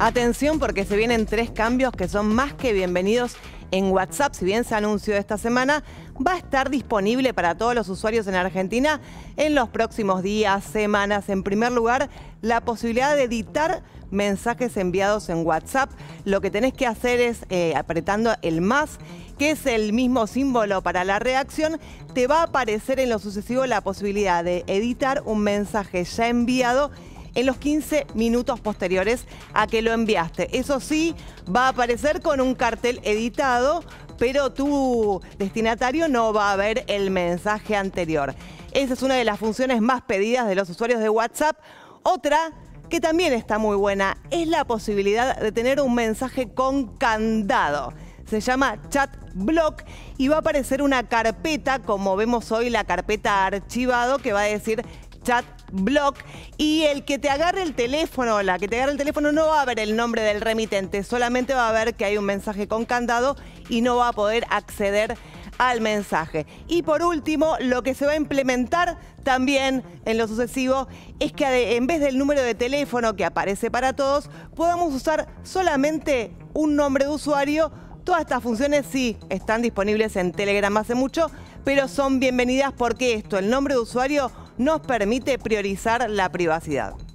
Atención porque se vienen tres cambios que son más que bienvenidos en WhatsApp, si bien se anunció esta semana, va a estar disponible para todos los usuarios en Argentina en los próximos días, semanas. En primer lugar, la posibilidad de editar mensajes enviados en WhatsApp. Lo que tenés que hacer es eh, apretando el más, que es el mismo símbolo para la reacción, te va a aparecer en lo sucesivo la posibilidad de editar un mensaje ya enviado en los 15 minutos posteriores a que lo enviaste. Eso sí, va a aparecer con un cartel editado, pero tu destinatario no va a ver el mensaje anterior. Esa es una de las funciones más pedidas de los usuarios de WhatsApp. Otra que también está muy buena es la posibilidad de tener un mensaje con candado se llama Chat Block y va a aparecer una carpeta, como vemos hoy la carpeta archivado, que va a decir chat blog y el que te agarre el teléfono, la que te agarre el teléfono no va a ver el nombre del remitente, solamente va a ver que hay un mensaje con candado y no va a poder acceder al mensaje. Y por último, lo que se va a implementar también en lo sucesivo es que en vez del número de teléfono que aparece para todos, podamos usar solamente un nombre de usuario. Todas estas funciones sí están disponibles en Telegram hace mucho, pero son bienvenidas porque esto, el nombre de usuario, nos permite priorizar la privacidad.